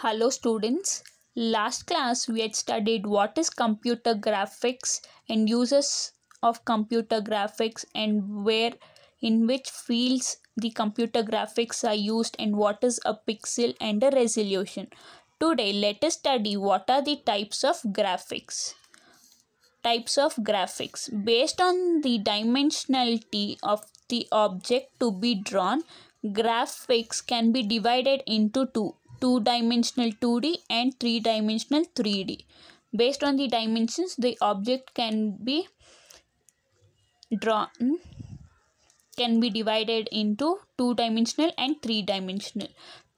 Hello students, last class we had studied what is computer graphics and uses of computer graphics and where in which fields the computer graphics are used and what is a pixel and a resolution. Today let us study what are the types of graphics. Types of graphics. Based on the dimensionality of the object to be drawn, graphics can be divided into two two-dimensional 2D and three-dimensional 3D. Based on the dimensions, the object can be drawn can be divided into two-dimensional and three-dimensional.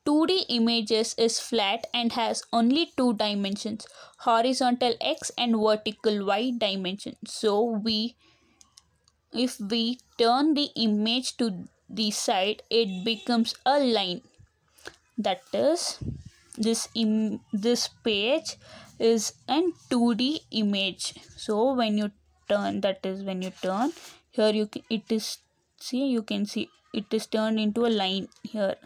2D images is flat and has only two dimensions, horizontal x and vertical y dimension. So we if we turn the image to the side, it becomes a line that is this Im this page is an 2d image so when you turn that is when you turn here you can, it is see you can see it is turned into a line here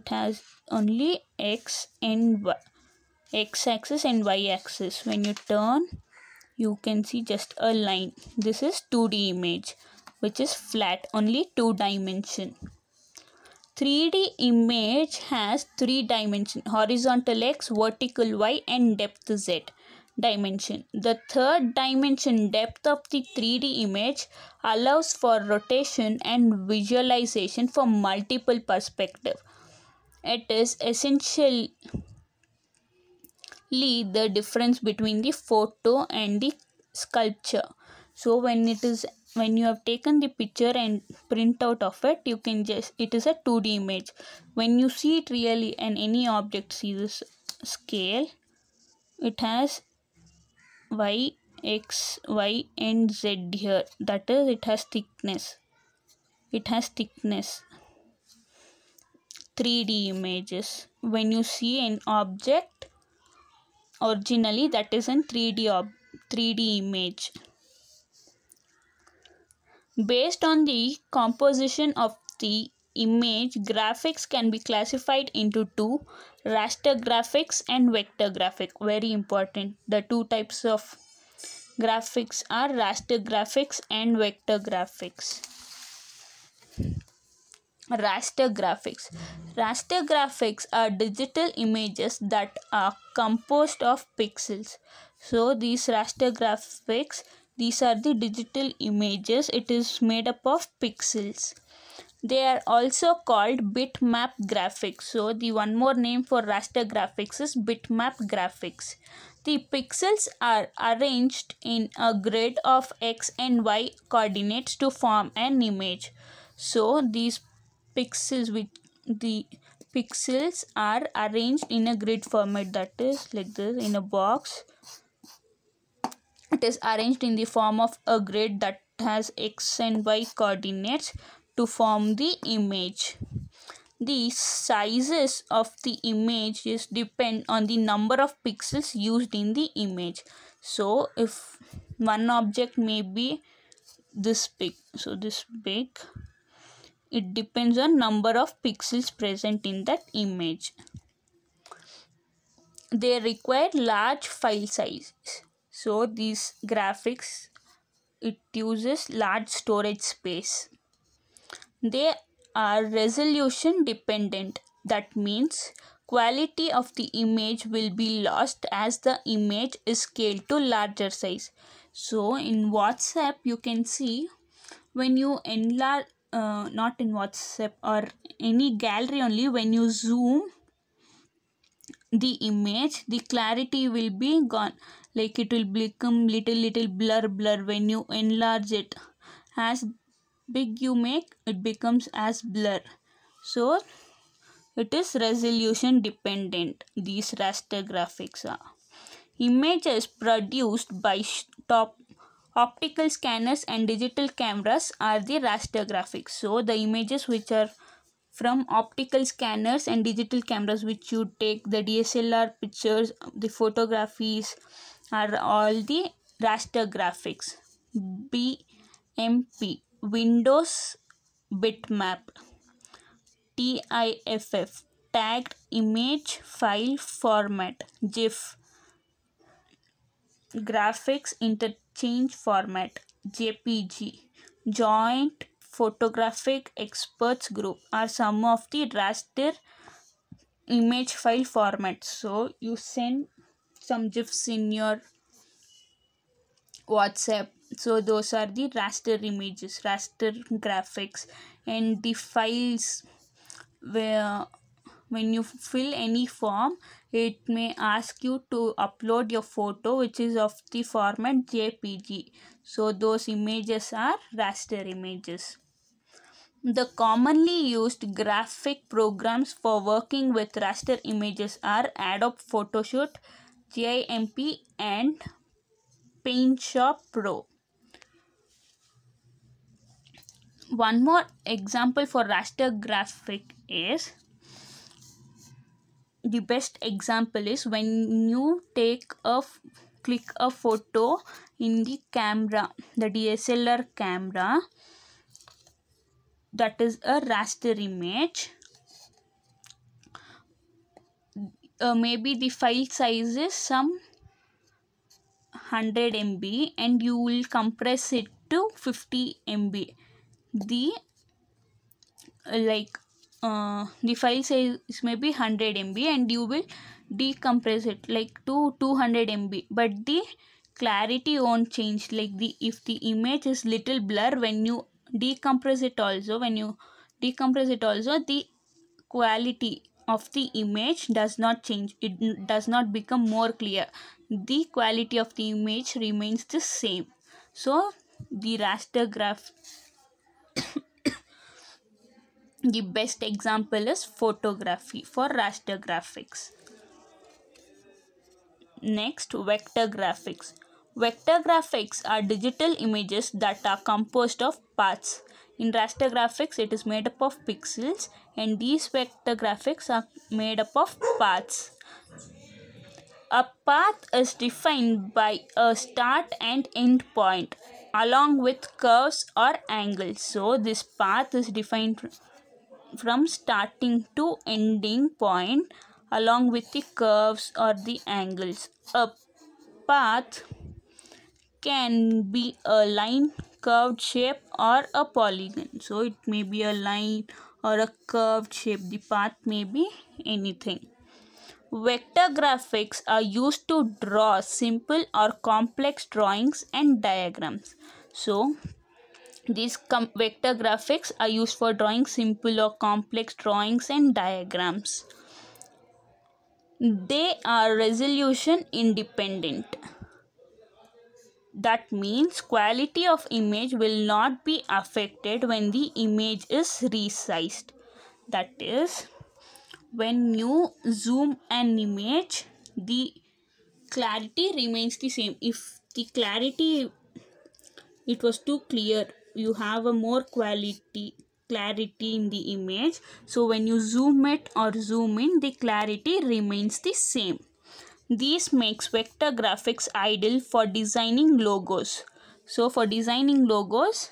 it has only x and y x axis and y axis when you turn you can see just a line this is 2d image which is flat only two dimension 3D image has three dimensions: horizontal x, vertical y and depth z dimension. The third dimension depth of the 3D image allows for rotation and visualization from multiple perspective. It is essentially the difference between the photo and the sculpture. So when it is when you have taken the picture and print out of it you can just it is a 2d image when you see it really and any object sees this scale it has y x y and z here that is it has thickness it has thickness 3d images when you see an object originally that is in 3d ob 3d image Based on the composition of the image, graphics can be classified into two, raster graphics and vector graphic. Very important. The two types of graphics are raster graphics and vector graphics. Raster graphics. Raster graphics are digital images that are composed of pixels. So these raster graphics these are the digital images. It is made up of pixels. They are also called bitmap graphics. So the one more name for raster graphics is bitmap graphics. The pixels are arranged in a grid of x and y coordinates to form an image. So these pixels with the pixels are arranged in a grid format that is like this in a box it is arranged in the form of a grid that has x and y coordinates to form the image. The sizes of the images depend on the number of pixels used in the image. So if one object may be this big, so this big, it depends on number of pixels present in that image. They require large file sizes so these graphics it uses large storage space they are resolution dependent that means quality of the image will be lost as the image is scaled to larger size so in whatsapp you can see when you enlarge uh, not in whatsapp or any gallery only when you zoom the image the clarity will be gone like it will become little little blur blur when you enlarge it as big you make it becomes as blur so it is resolution dependent these raster graphics are images produced by top optical scanners and digital cameras are the raster graphics so the images which are from optical scanners and digital cameras which you take the DSLR pictures the photographies are all the raster graphics BMP Windows bitmap TIFF tagged image file format GIF graphics interchange format JPG joint photographic experts group are some of the raster image file formats so you send some gifs in your whatsapp so those are the raster images raster graphics and the files where when you fill any form it may ask you to upload your photo which is of the format jpg so those images are raster images the commonly used graphic programs for working with raster images are Adobe Photoshop, Jimp and Paint Shop Pro. One more example for raster graphic is the best example is when you take a click a photo in the camera the DSLR camera that is a raster image uh, maybe the file size is some 100 MB and you will compress it to 50 MB. The uh, like uh, the file size may be 100 MB and you will decompress it like to 200 MB but the clarity won't change like the if the image is little blur when you decompress it also when you decompress it also the quality of the image does not change it does not become more clear the quality of the image remains the same so the raster graph the best example is photography for raster graphics next vector graphics vector graphics are digital images that are composed of parts in raster graphics, it is made up of pixels and these vector graphics are made up of paths. A path is defined by a start and end point along with curves or angles. So this path is defined from starting to ending point along with the curves or the angles. A path can be a line curved shape or a polygon. So it may be a line or a curved shape. The path may be anything. Vector graphics are used to draw simple or complex drawings and diagrams. So these vector graphics are used for drawing simple or complex drawings and diagrams. They are resolution independent. That means quality of image will not be affected when the image is resized. That is, when you zoom an image, the clarity remains the same. If the clarity, it was too clear, you have a more quality clarity in the image. So when you zoom it or zoom in, the clarity remains the same. This makes vector graphics ideal for designing logos. So for designing logos,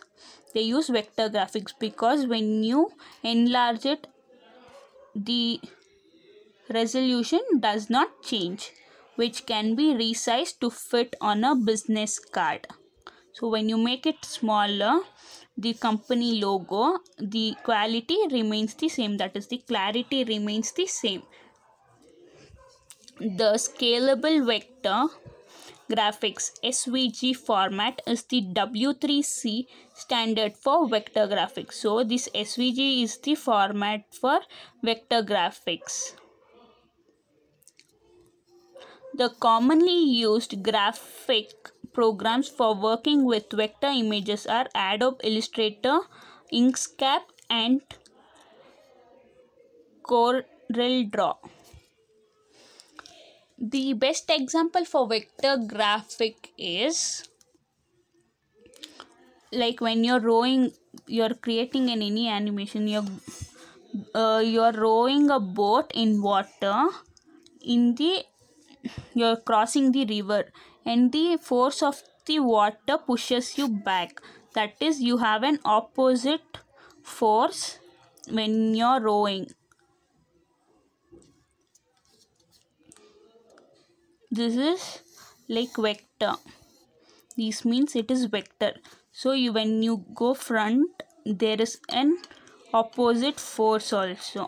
they use vector graphics because when you enlarge it, the resolution does not change which can be resized to fit on a business card. So when you make it smaller, the company logo, the quality remains the same. That is the clarity remains the same. The scalable vector graphics SVG format is the W3C standard for vector graphics. So this SVG is the format for vector graphics. The commonly used graphic programs for working with vector images are Adobe Illustrator, Inkscape and CorelDRAW the best example for vector graphic is like when you're rowing you're creating in any animation you're uh, you're rowing a boat in water in the you're crossing the river and the force of the water pushes you back that is you have an opposite force when you're rowing this is like vector this means it is vector so you, when you go front there is an opposite force also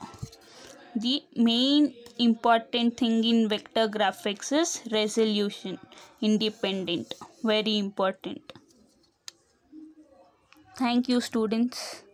the main important thing in vector graphics is resolution independent very important thank you students